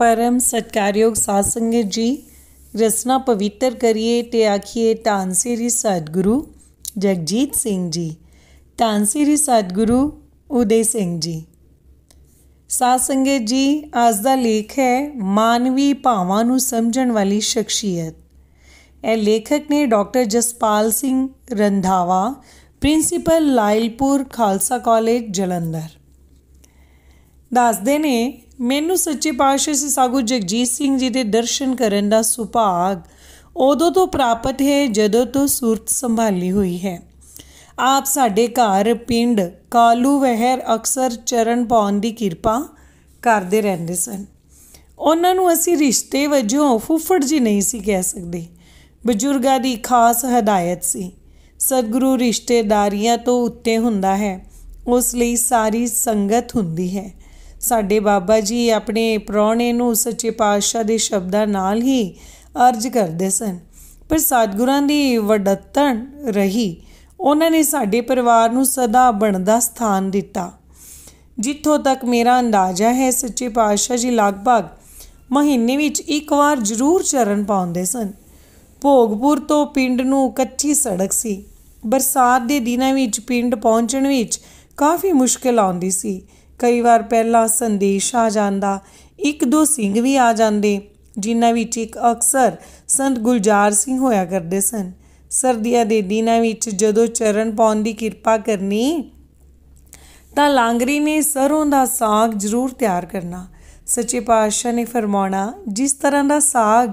ਪਰਮ ਸਤਕਾਰਯੋਗ ਸਾਧ ਸੰਗਤ ਜੀ ਰਸਨਾ ਪਵਿੱਤਰ ਕਰੀਏ ਤੇ ਆਖੀਏ ਤਾਂਸੀਰੀ ਸਤਗੁਰੂ ਜਗਜੀਤ ਸਿੰਘ ਜੀ ਤਾਂਸੀਰੀ ਸਤਗੁਰੂ ਉਦੇ ਸਿੰਘ ਜੀ ਸਾਧ ਸੰਗਤ ਜੀ ਅੱਜ ਦਾ ਲੇਖ ਹੈ ਮਾਨਵੀ ਭਾਵਾਂ ਨੂੰ ਸਮਝਣ ਵਾਲੀ ਸ਼ਖਸੀਅਤ ਇਹ ਲੇਖਕ ਨੇ doctor Jaspal Singh Randhawa principal Lyallpur Khalsa college Jalandhar ਦੱਸਦੇ ਨੇ ਮੈਨੂੰ ਸੱਚੇ ਪਾਤਸ਼ਾਹ ਸਾਗੂ ਜਗਜੀਤ ਸਿੰਘ ਜੀ ਦੇ ਦਰਸ਼ਨ ਕਰਨ ਦਾ ਸੁਭਾਗ ਉਦੋਂ ਤੋਂ ਪ੍ਰਾਪਤ ਹੈ ਜਦੋਂ ਤੋਂ ਸੂਰਤ ਸੰਭਾਲੀ ਹੋਈ ਹੈ ਆਪ ਸਾਡੇ ਘਰ ਪਿੰਡ ਕਾਲੂ ਵਹਿਰ ਅਕਸਰ ਚਰਨ ਪਾਉਣ ਦੀ ਕਿਰਪਾ ਕਰਦੇ ਰਹਿੰਦੇ ਸਨ ਉਹਨਾਂ ਨੂੰ ਅਸੀਂ ਰਿਸ਼ਤੇ ਵਜੋਂ ਫੁੱਫੜ ਜੀ ਨਹੀਂ ਸੀ ਕਹਿ ਸਕਦੇ ਬਜ਼ੁਰਗਾਂ ਦੀ ਖਾਸ ਹਦਾਇਤ ਸੀ ਸਤਿਗੁਰੂ ਰਿਸ਼ਤੇਦਾਰੀਆਂ ਤੋਂ ਉੱਤੇ ਹੁੰਦਾ ਹੈ ਉਸ ਲਈ ਸਾਰੀ ਸੰਗਤ ਹੁੰਦੀ ਹੈ ਸਾਡੇ ਬਾਬਾ ਜੀ ਆਪਣੇ ਪ੍ਰਾਣੇ ਨੂੰ ਸੱਚੇ ਪਾਤਸ਼ਾਹ ਦੇ ਸ਼ਬਦਾਂ ਨਾਲ ਹੀ ਅਰਜ ਕਰਦੇ ਸਨ ਪਰ ਸਤਿਗੁਰਾਂ ਦੀ ਵਡੱਤਣ ਰਹੀ ਉਹਨਾਂ ਨੇ ਸਾਡੇ ਪਰਿਵਾਰ ਨੂੰ ਸਦਾ ਬਣਦਾ ਸਥਾਨ ਦਿੱਤਾ ਜਿੱਥੋਂ ਤੱਕ ਮੇਰਾ ਅੰਦਾਜ਼ਾ ਹੈ ਸੱਚੇ ਪਾਤਸ਼ਾਹ ਜੀ ਲਗਭਗ ਮਹੀਨੇ ਵਿੱਚ ਇੱਕ ਵਾਰ ਜ਼ਰੂਰ ਚਰਨ ਪਾਉਂਦੇ ਸਨ ਭੋਗਪੁਰ ਤੋਂ ਪਿੰਡ ਨੂੰ ਕੱਚੀ ਸੜਕ ਸੀ ਬਰਸਾਤ ਦੇ ਦਿਨਾਂ ਵਿੱਚ ਪਿੰਡ ਪਹੁੰਚਣ ਵਿੱਚ ਕਾਫੀ ਮੁਸ਼ਕਲ ਆਉਂਦੀ ਸੀ ਕਈ ਵਾਰ ਪਹਿਲਾ ਸੰਦੇਸ਼ ਆ ਜਾਂਦਾ ਇੱਕ ਦੋ ਸਿੰਘ ਵੀ ਆ ਜਾਂਦੇ ਜਿਨ੍ਹਾਂ ਵਿੱਚ ਇੱਕ ਅਕਸਰ ਸੰਤ ਗੁਲਜਾਰ ਸਿੰਘ ਹੋਇਆ ਕਰਦੇ ਸਨ ਸਰਦੀਆਂ ਦੇ ਦਿਨਾਂ ਵਿੱਚ ਜਦੋਂ ਚਰਨ ਪਾਉਣ ਦੀ ਕਿਰਪਾ ਕਰਨੀ ਤਾਂ ਲਾਂਗਰੀ ਨੇ ਸਰੋਂ ਦਾ ਸਾਗ ਜ਼ਰੂਰ ਤਿਆਰ ਕਰਨਾ ਸੱਚੇ ਪਾਤਸ਼ਾਹ ਨੇ ਫਰਮਾਉਣਾ ਜਿਸ ਤਰ੍ਹਾਂ ਦਾ ਸਾਗ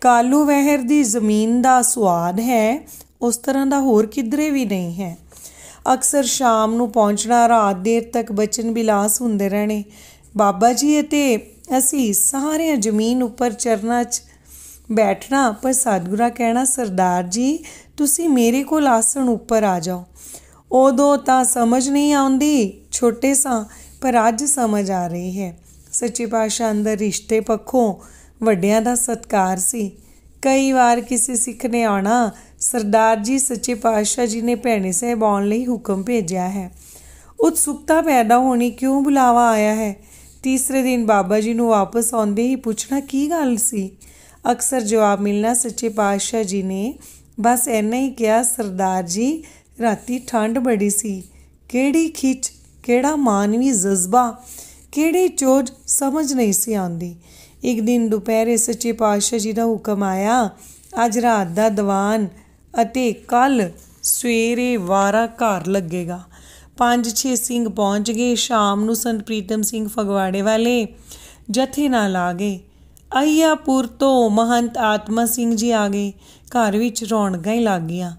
ਕਾਲੂ ਵਹਿਰ ਦੀ ਜ਼ਮੀਨ ਦਾ ਸਵਾਦ ਹੈ ਉਸ ਤਰ੍ਹਾਂ ਦਾ ਹੋਰ ਕਿਧਰੇ ਵੀ ਨਹੀਂ ਹੈ ਅਕਸਰ ਸ਼ਾਮ ਨੂੰ ਪਹੁੰਚਣਾ ਰਾਤ ਦੇਰ ਤੱਕ ਬਚਨ ਬਿਲਾਸ ਹੁੰਦੇ ਰਹਿਣੇ ਬਾਬਾ ਜੀ ਅਤੇ ਅਸੀਂ ਸਾਰੇ ਜ਼ਮੀਨ ਉੱਪਰ ਚਰਨਾ 'ਚ ਬੈਠਣਾ ਪਰ ਸਤਗੁਰਾ ਕਹਿਣਾ ਸਰਦਾਰ ਜੀ ਤੁਸੀਂ ਮੇਰੇ ਕੋਲ ਆਸਣ ਉੱਪਰ ਆ ਜਾਓ ਉਦੋਂ ਤਾਂ ਸਮਝ ਨਹੀਂ ਆਉਂਦੀ ਛੋਟੇ ਸਾਂ ਪਰ ਅੱਜ ਸਮਝ ਆ ਰਹੀ ਹੈ ਸੱਚੇ ਪਾਸ਼ਾ ਅੰਦਰ ਰਿਸ਼ਤੇ ਪੱਖੋਂ ਵੱਡਿਆਂ ਦਾ ਸਤਕਾਰ ਸੀ ਕਈ ਵਾਰ ਕਿਸੇ ਸਿੱਖ ਨੇ ਆਣਾ ਸਰਦਾਰ ਜੀ ਸੱਚੇ ਪਾਤਸ਼ਾਹ ਜੀ ਨੇ ਭੈਣੇ ਸਾਹਿਬ ਆਉਣ ਲਈ ਹੁਕਮ ਭੇਜਿਆ ਹੈ ਉਤਸੁਕਤਾ ਪੈਦਾ ਹੋਣੀ ਕਿਉਂ ਬੁਲਾਵਾ ਆਇਆ ਹੈ ਤੀਸਰੇ ਦਿਨ ਬਾਬਾ ਜੀ ਨੂੰ ਵਾਪਸ ਆਉਂਦੇ ਹੀ ਪੁੱਛਣਾ ਕੀ ਗੱਲ ਸੀ ਅਕਸਰ ਜਵਾਬ ਮਿਲਣਾ ਸੱਚੇ ਪਾਤਸ਼ਾਹ ਜੀ ਨੇ ਬਸ ਐਨਾ ਹੀ ਕਿਹਾ ਸਰਦਾਰ ਜੀ ਰਾਤੀ ਠੰਡ ਬੜੀ ਸੀ ਕਿਹੜੀ ਖਿੱਚ ਕਿਹੜਾ ਮਾਨਵੀ ਜਜ਼ਬਾ ਕਿਹੜੀ ਚੋਜ ਸਮਝ ਨਹੀਂ ਸੀ ਆਉਂਦੀ ਇੱਕ ਦਿਨ ਦੁਪਹਿਰੇ ਸੱਚੇ ਪਾਤਸ਼ਾਹ ਜੀ ਦਾ ਹੁਕਮ ਆਇਆ ਅੱਜ ਰਾਤ ਦਾ ਦੀਵਾਨ ਅਤੇ ਕੱਲ ਸਵੇਰੇ ਵਾਰਾ ਘਰ ਲੱਗੇਗਾ ਪੰਜ ਛੇ ਸਿੰਘ ਪਹੁੰਚ ਗਏ ਸ਼ਾਮ ਨੂੰ ਸੰਤ ਪ੍ਰੀਤਮ ਸਿੰਘ ਫਗਵਾੜੇ ਵਾਲੇ ਜਥੇ ਨਾਲ ਆ ਗਏ ਅਈਆਪੁਰ ਤੋਂ ਮਹੰਤ ਆਤਮਾ ਸਿੰਘ ਜੀ ਆ ਗਏ ਘਰ ਵਿੱਚ ਰੌਣਕਾਂ ਹੀ ਲੱਗ ਗਈਆਂ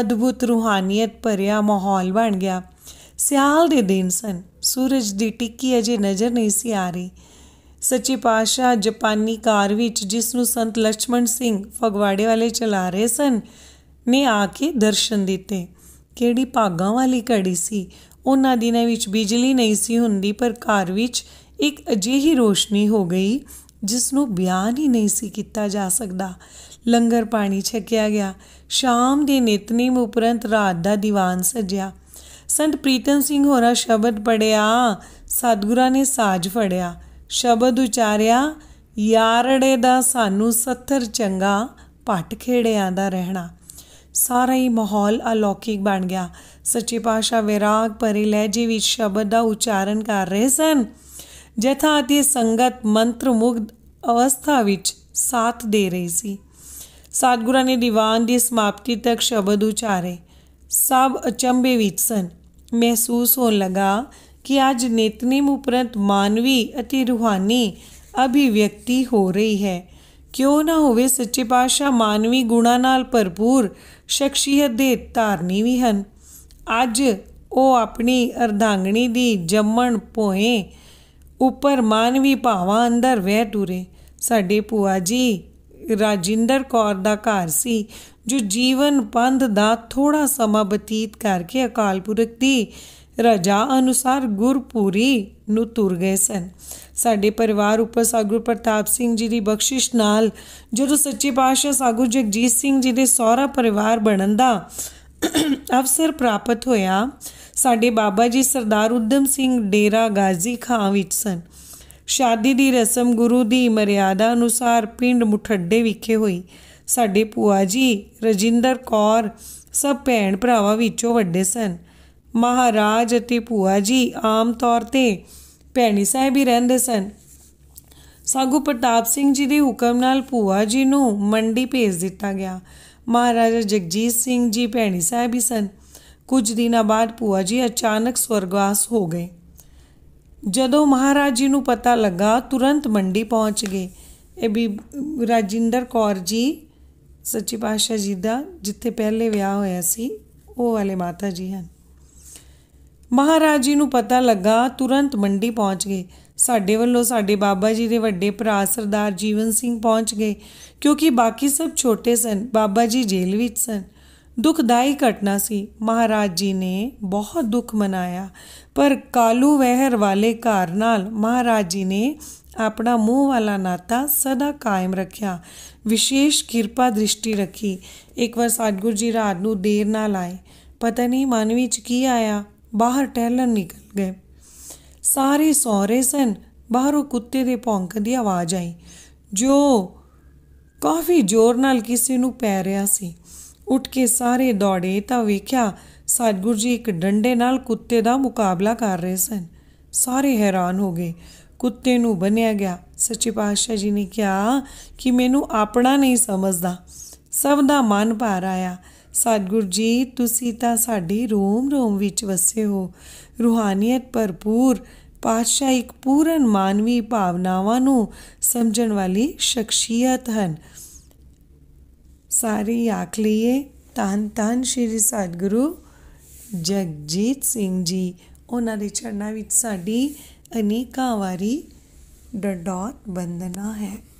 ਅਦਭੁਤ ਰੂਹਾਨੀਅਤ ਭਰਿਆ ਮਾਹੌਲ ਬਣ ਗਿਆ ਸਿਆਲ ਦੇ ਦਿਨ ਸਨ ਸੂਰਜ ਦੀ ਟਿੱਕੀ ਅਜੇ ਨਜ਼ਰ ਨਹੀਂ ਸੀ ਆ ਰਹੀ ਸੱਚੀ ਪਾਸ਼ਾ ਜਪਾਨੀ ਕਾਰ ਵਿੱਚ ਜਿਸ ਨੂੰ ਸੰਤ ਲక్ష్మణ ਸਿੰਘ ਫਗਵਾੜੇ ਵਾਲੇ ਚਲਾ ਰਹੇ ਸਨ ਨੇ ਆ ਕੇ ਦਰਸ਼ਨ ਦਿੱਤੇ ਕਿਹੜੀ ਭਾਗਾਂ ਵਾਲੀ ਘੜੀ ਸੀ ਉਹਨਾਂ ਦਿਨਾਂ ਵਿੱਚ ਬਿਜਲੀ ਨਹੀਂ ਸੀ ਹੁੰਦੀ ਪਰ ਘਰ ਵਿੱਚ ਇੱਕ ਅਜੀਹੀ ਰੋਸ਼ਨੀ ਹੋ ਗਈ ਜਿਸ ਨੂੰ ਬਿਆਨ ਹੀ ਨਹੀਂ ਸੀ ਕੀਤਾ ਜਾ ਸਕਦਾ ਲੰਗਰ ਪਾਣੀ ਛਕਿਆ ਗਿਆ ਸ਼ਾਮ ਦੇ ਨਿਤਨੇਮ ਉਪਰੰਤ ਰਾਤ ਦਾ ਦੀਵਾਨ ਸਜਿਆ ਸੰਤ ਪ੍ਰੀਤਮ ਸਿੰਘ ਹੋਰਾ ਸ਼ਬਦ ਪੜਿਆ ਸਤਗੁਰਾਂ ਨੇ ਸਾਜ ਫੜਿਆ ਸ਼ਬਦ ਉਚਾਰਿਆ ਯਾਰੜੇ ਦਾ ਸਾਨੂੰ ਸੱਥਰ ਚੰਗਾ ਪਟ ਖੇੜਿਆਂ ਦਾ ਰਹਿਣਾ ਸਾਰਾ ਹੀ ਮਾਹੌਲ ਅਲੌਕਿਕ ਬਣ ਗਿਆ ਸੱਚੀ ਪਾਸ਼ਾ ਵਿਰਾਗ ਲੈ ਜੀ ਵਿੱਚ ਸ਼ਬਦ ਦਾ ਉਚਾਰਨ ਕਰ ਰਹੇ ਸਨ ਜਥਾ ਅਤੀ ਸੰਗਤ ਮੰਤਰ ਮੁਗਧ ਅਵਸਥਾ ਵਿੱਚ ਸਾਥ ਦੇ ਰਹੀ ਸੀ ਸਤਗੁਰਾਂ ਨੇ ਦੀਵਾਨ ਦੀ ਸਮਾਪਤੀ ਤੱਕ ਸ਼ਬਦ ਉਚਾਰੇ ਸਭ ਅਚੰਬੇ ਵਿੱਚ ਸਨ ਮਹਿਸੂਸ ਹੋਣ ਲਗਾ ਕਿ ਅੱਜ ਨਿਤਨੇਮ ਉਪਰੰਤ ਮਾਨਵੀ ਅਤੇ ਰੂਹਾਨੀ ਅਭਿਵਿਅਕਤੀ ਹੋ ਰਹੀ ਹੈ ਕਿਉਂ ਨਾ ਹੋਵੇ ਸੱਚੇ ਪਾਤਸ਼ਾਹ ਮਾਨਵੀ ਗੁਣਾ ਨਾਲ ਭਰਪੂਰ ਸ਼ਖਸੀਅਤ ਦੇ ਧਾਰਨੀ ਵੀ ਹਨ ਅੱਜ ਉਹ ਆਪਣੀ ਅਰਧਾਂਗਣੀ ਦੀ ਜੰਮਣ ਪੋਏ ਉੱਪਰ ਮਾਨਵੀ ਭਾਵਾਂ ਅੰਦਰ ਵਹਿ ਟੁਰੇ ਸਾਡੇ ਭੂਆ ਜੀ ਰਾਜਿੰਦਰ ਕੌਰ ਦਾ ਘਰ ਸੀ ਜੋ ਜੀਵਨ ਪੰਧ ਦਾ ਥੋੜਾ ਸਮਾਂ ਬਤੀਤ ਕਰਕੇ ਅਕਾਲ ਪੁਰਖ ਦੀ ਰਜਾ ਅਨੁਸਾਰ ਗੁਰਪੂਰੀ ਨੂੰ ਤੁਰ ਗਏ ਸਨ ਸਾਡੇ ਪਰਿਵਾਰ ਉੱਪਰ ਸਾਗੂ ਪ੍ਰਤਾਪ ਸਿੰਘ ਜੀ ਦੀ ਬਖਸ਼ਿਸ਼ ਨਾਲ ਜਦੋਂ ਸੱਚੇ ਪਾਤਸ਼ਾਹ ਸਾਗੂ ਜਗਜੀਤ ਸਿੰਘ ਜੀ ਦੇ ਸਹੁਰਾ ਪਰਿਵਾਰ ਬਣਨ ਦਾ ਅਵਸਰ ਪ੍ਰਾਪਤ ਹੋਇਆ ਸਾਡੇ ਬਾਬਾ ਜੀ ਸਰਦਾਰ ਉਦਮ ਸਿੰਘ ਡੇਰਾ ਗਾਜ਼ੀ ਖਾਂ ਵਿੱਚ ਸਨ ਸ਼ਾਦੀ ਦੀ ਰਸਮ ਗੁਰੂ ਦੀ ਮਰਿਆਦਾ ਅਨੁਸਾਰ ਪਿੰਡ ਮੁਠੱਡੇ ਵਿਖੇ ਹੋਈ ਸਾਡੇ ਪੂਆ ਜੀ ਰਜਿੰਦਰ ਕੌਰ ਸਭ ਭੈਣ ਭਰਾਵਾਂ ਵਿੱਚੋਂ ਵੱਡੇ ਸਨ ਮਹਾਰਾਜ ਅਤੇ ਪੂਆ ਜੀ ਆਮ ਤੌਰ ਤੇ ਭੈਣੀ ਸਾਹਿਬ ਹੀ ਰਹਿੰਦੇ ਸਨ ਸਾਗੂ ਪ੍ਰਤਾਪ ਸਿੰਘ ਜੀ ਦੇ ਹੁਕਮ ਨਾਲ ਭੂਆ ਜੀ ਨੂੰ ਮੰਡੀ ਭੇਜ ਦਿੱਤਾ ਗਿਆ ਮਹਾਰਾਜਾ ਜਗਜੀਤ ਸਿੰਘ ਜੀ ਭੈਣੀ ਸਾਹਿਬ ਹੀ ਸਨ ਕੁਝ ਦਿਨਾਂ ਬਾਅਦ ਭੂਆ ਜੀ ਅਚਾਨਕ ਸਵਰਗਵਾਸ ਹੋ ਗਏ ਜਦੋਂ ਮਹਾਰਾਜ ਜੀ ਨੂੰ ਪਤਾ ਲੱਗਾ ਤੁਰੰਤ ਮੰਡੀ ਪਹੁੰਚ ਗਏ ਇਹ ਵੀ ਰਾਜਿੰਦਰ ਕੌਰ ਜੀ ਸੱਚੀ ਪਾਸ਼ਾ ਜੀ ਦਾ ਜਿੱਥੇ ਪਹਿਲੇ ਵਿਆਹ ਹੋਇਆ ਸੀ ਉਹ ਵਾਲੇ ਮਾਤਾ ਜੀ ਹਨ ਮਹਾਰਾਜ ਜੀ ਨੂੰ ਪਤਾ ਲੱਗਾ ਤੁਰੰਤ ਮੰਡੀ ਪਹੁੰਚ ਗਏ ਸਾਡੇ ਵੱਲੋਂ ਸਾਡੇ ਬਾਬਾ ਜੀ ਦੇ ਵੱਡੇ ਭਰਾ ਸਰਦਾਰ ਜੀਵਨ ਸਿੰਘ ਪਹੁੰਚ ਗਏ ਕਿਉਂਕਿ ਬਾਕੀ ਸਭ ਛੋਟੇ ਸਨ ਬਾਬਾ ਜੀ ਜੇਲ੍ਹ ਵਿੱਚ ਸਨ ਦੁਖਦਾਈ ਘਟਨਾ ਸੀ ਮਹਾਰਾਜ ਜੀ ਨੇ ਬਹੁਤ ਦੁੱਖ ਮਨਾਇਆ ਪਰ ਕਾਲੂ ਵਹਿਰ ਵਾਲੇ ਘਰ ਨਾਲ ਮਹਾਰਾਜ ਜੀ ਨੇ ਆਪਣਾ ਮੂੰਹ ਵਾਲਾ ਨਾਤਾ ਸਦਾ ਕਾਇਮ ਰੱਖਿਆ ਵਿਸ਼ੇਸ਼ ਕਿਰਪਾ ਦ੍ਰਿਸ਼ਟੀ ਰੱਖੀ ਇੱਕ ਵਾਰ ਸਤਗੁਰ ਜੀ ਰਾਤ ਨੂੰ ਦੇਰ ਨਾਲ ਆਏ ਪਤਾ ਨਹੀਂ ਮਨ ਵਿੱਚ ਕੀ ਆਇਆ ਬਾਹਰ ਟਹਿਲਣ ਨਿਕਲ ਗਏ ਸਾਰੇ ਸੌਰੇ ਸਨ ਬਾਹਰੋਂ ਕੁੱਤੇ ਦੇ ਭੌਂਕ ਦੀ ਆਵਾਜ਼ ਆਈ ਜੋ ਕਾਫੀ ਜ਼ੋਰ ਨਾਲ ਕਿਸੇ ਨੂੰ ਪੈ ਰਿਹਾ ਸੀ ਉੱਠ ਕੇ ਸਾਰੇ ਦੌੜੇ ਤਾਂ ਵੇਖਿਆ ਸਤਗੁਰੂ ਜੀ ਇੱਕ ਡੰਡੇ ਨਾਲ ਕੁੱਤੇ ਦਾ ਮੁਕਾਬਲਾ ਕਰ ਰਹੇ ਸਨ ਸਾਰੇ ਹੈਰਾਨ ਹੋ ਗਏ ਕੁੱਤੇ ਨੂੰ ਬੰਨਿਆ ਗਿਆ ਸੱਚੇ ਪਾਤਸ਼ਾਹ ਜੀ ਨੇ ਕਿਹਾ ਕਿ ਮੈਨੂੰ ਆਪਣਾ ਨਹੀਂ ਸਮਝਦਾ ਸਭ ਦਾ ਮਨ ਭਾਰ ਆਇਆ ਸਤਿਗੁਰ ਜੀ ਤੁਸੀਂ ਤਾਂ ਸਾਡੀ ਰੋਮ ਰੋਮ ਵਿੱਚ ਵਸੇ ਹੋ ਰੂਹਾਨੀਅਤ ਭਰਪੂਰ ਪਾਤਸ਼ਾਹ ਇੱਕ ਪੂਰਨ ਮਾਨਵੀ ਭਾਵਨਾਵਾਂ ਨੂੰ ਸਮਝਣ ਵਾਲੀ ਸ਼ਖਸੀਅਤ ਹਨ ਸਾਰੀ ਆਖ ਲਈਏ ਤਨ ਤਨ ਸ਼੍ਰੀ ਸਤਿਗੁਰੂ ਜਗਜੀਤ ਸਿੰਘ ਜੀ ਉਹਨਾਂ ਦੇ ਚਰਨਾਂ ਵਿੱਚ ਸਾਡੀ ਅਨੇਕਾਂ ਵਾਰੀ ਡਡੌਤ ਬੰਦਨਾ ਹੈ